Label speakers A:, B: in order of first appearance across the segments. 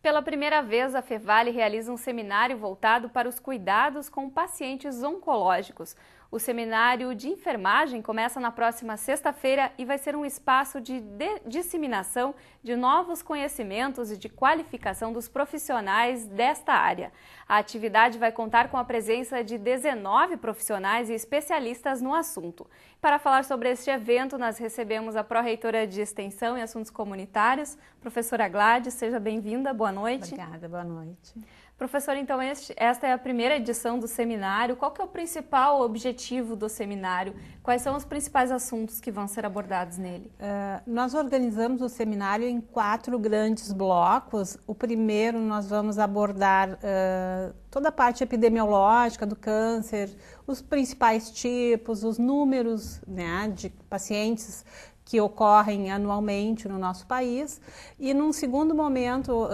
A: Pela primeira vez, a Fevale realiza um seminário voltado para os cuidados com pacientes oncológicos. O seminário de enfermagem começa na próxima sexta-feira e vai ser um espaço de, de disseminação de novos conhecimentos e de qualificação dos profissionais desta área. A atividade vai contar com a presença de 19 profissionais e especialistas no assunto. Para falar sobre este evento, nós recebemos a pró-reitora de Extensão e Assuntos Comunitários, professora Gladys. Seja bem-vinda, boa noite. Obrigada, boa noite. Professor, então este, esta é a primeira edição do seminário. Qual é o principal objetivo do seminário? Quais são os principais assuntos que vão ser abordados nele? Uh,
B: nós organizamos o seminário em quatro grandes blocos. O primeiro nós vamos abordar uh, toda a parte epidemiológica do câncer, os principais tipos, os números né, de pacientes que ocorrem anualmente no nosso país. E num segundo momento, uh,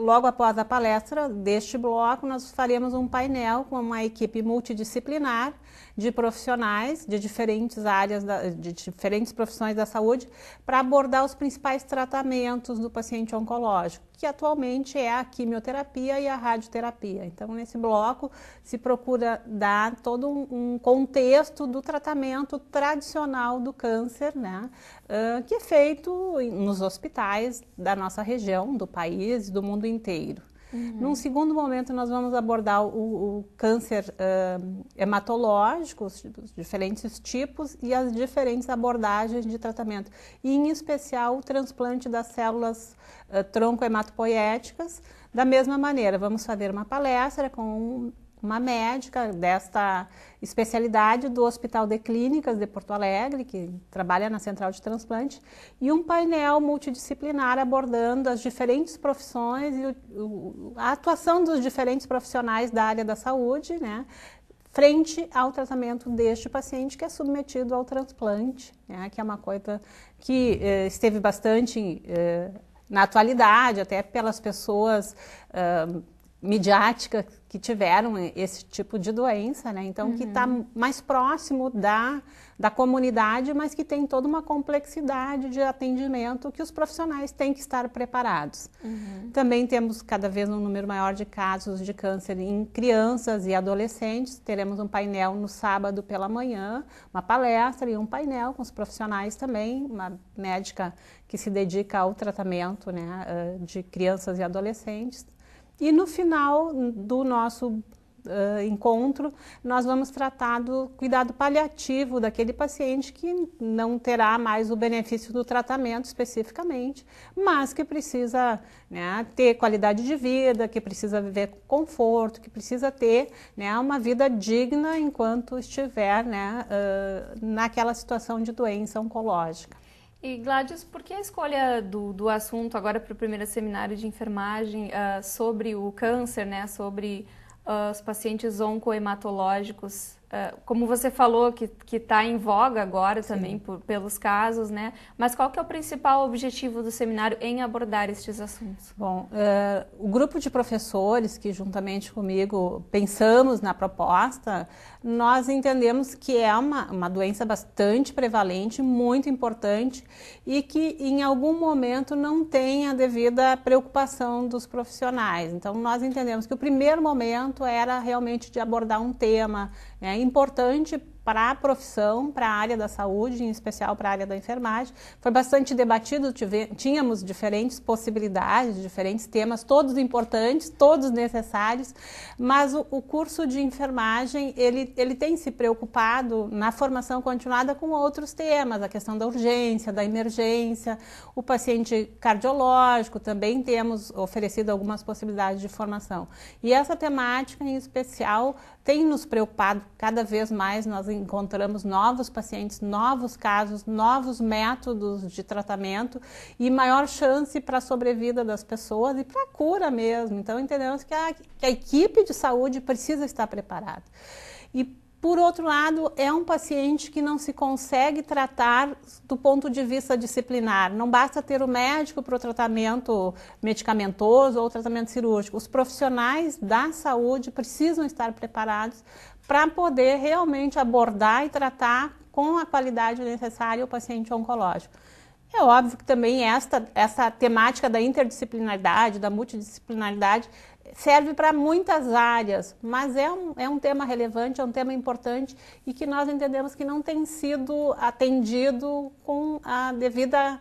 B: logo após a palestra deste bloco, nós faremos um painel com uma equipe multidisciplinar de profissionais de diferentes áreas, da, de diferentes profissões da saúde, para abordar os principais tratamentos do paciente oncológico, que atualmente é a quimioterapia e a radioterapia. Então, nesse bloco, se procura dar todo um, um contexto do tratamento tradicional do câncer, né? Uh, que é feito nos hospitais da nossa região, do país e do mundo inteiro. Uhum. Num segundo momento, nós vamos abordar o, o câncer uh, hematológico, os, os diferentes tipos e as diferentes abordagens de tratamento, e em especial o transplante das células uh, ah, tronco-hematopoéticas. Da mesma maneira, vamos fazer uma palestra com uma médica desta especialidade do Hospital de Clínicas de Porto Alegre, que trabalha na Central de Transplante, e um painel multidisciplinar abordando as diferentes profissões e o, o, a atuação dos diferentes profissionais da área da saúde, né? frente ao tratamento deste paciente que é submetido ao transplante, né? que é uma coisa que eh, esteve bastante eh, na atualidade, até pelas pessoas... Eh, midiática que tiveram esse tipo de doença, né? Então, tá uhum. que está mais próximo da, da comunidade, mas que tem toda uma complexidade de atendimento que os profissionais têm que estar preparados. Uhum. Também temos cada vez um número maior de casos de câncer em crianças e adolescentes. Teremos um painel no sábado pela manhã, uma palestra e um painel com os profissionais também, uma médica que se dedica ao tratamento né, ah, de crianças e adolescentes. E no final do nosso Uh, encontro, nós vamos tratar do cuidado paliativo daquele paciente que não terá mais o benefício do tratamento especificamente, mas que precisa né, ter qualidade de vida, que precisa viver com conforto, que precisa ter né, uma vida digna enquanto estiver né, uh, naquela situação de doença
A: oncológica. E Gladys, por que a escolha do, do assunto agora para o primeiro seminário de enfermagem uh, sobre o câncer, né, sobre uh, os pacientes oncohematológicos? Ah, como você falou, que está em voga agora também por, pelos casos, né? Mas qual que é o principal objetivo do seminário em abordar estes assuntos?
B: Bom, ah, o grupo de professores que juntamente comigo pensamos na proposta, nós entendemos que é uma, uma doença bastante prevalente, muito importante e que em algum momento não tem a devida preocupação dos profissionais. Então, nós entendemos que o primeiro momento era realmente de abordar um tema, né? importante para a profissão, para a área da saúde, em especial para a área da enfermagem. Foi bastante debatido, tive, tínhamos diferentes possibilidades, diferentes temas, todos importantes, todos necessários, mas o, o curso de enfermagem, ele, ele tem se preocupado na formação continuada com outros temas, a questão da urgência, da emergência, o paciente cardiológico, também temos oferecido algumas possibilidades de formação. E essa temática, em especial, tem nos preocupado cada vez mais, nós encontramos novos pacientes, novos casos, novos métodos de tratamento e maior chance para a sobrevida das pessoas e para a cura mesmo. Então, entendemos que a, que a equipe de saúde precisa estar preparada. E por outro lado, é um paciente que não se consegue tratar do ponto de vista disciplinar. Não basta ter o médico para o tratamento medicamentoso ou tratamento cirúrgico. Os profissionais da saúde precisam estar preparados para poder realmente abordar e tratar com a qualidade necessária o paciente oncológico. É óbvio que também esta, essa temática da interdisciplinaridade, da multidisciplinaridade, serve para muitas áreas, mas é um, é um tema relevante, é um tema importante e que nós entendemos que não tem sido atendido
A: com a devida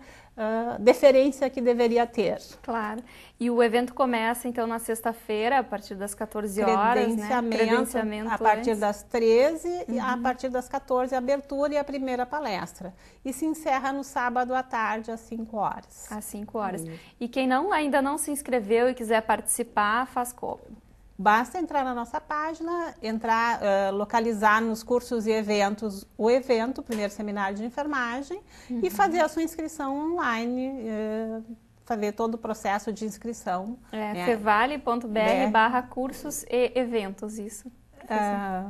A: deferência que deveria ter. Claro. E o evento começa então na sexta-feira, a partir das 14 horas. Né? Credenciamento, né? Credenciamento a partir antes. das
B: 13, uhum. a partir das 14, a abertura e a primeira palestra. E se encerra no sábado à tarde, às 5 horas. Às 5 horas. Uhum. E quem não, ainda não se inscreveu e quiser participar, faz como? Basta entrar na nossa página, entrar, uh, localizar nos cursos e eventos o evento, o primeiro seminário de enfermagem, uhum. e fazer a sua inscrição online. Uh, fazer todo o processo de inscrição.
A: É, né? fevale.br é. barra cursos e eventos, isso. Ah.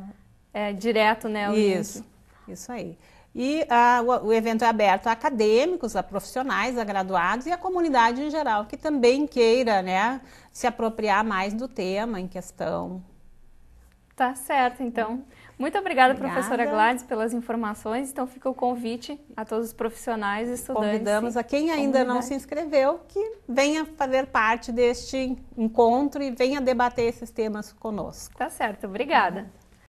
A: é, direto, né? isso, link. isso aí. E o, evento
B: é aberto a acadêmicos, a profissionais, a graduados e a comunidade em geral, que também queira né, se apropriar mais do tema em questão.
A: Tá certo, então. Muito obrigada, obrigada, professora Gladys, pelas informações. Então, fica o convite a todos os profissionais e estudantes. Convidamos a quem ainda não se
B: inscreveu que venha fazer parte deste encontro e venha debater esses temas conosco. Tá certo, obrigada.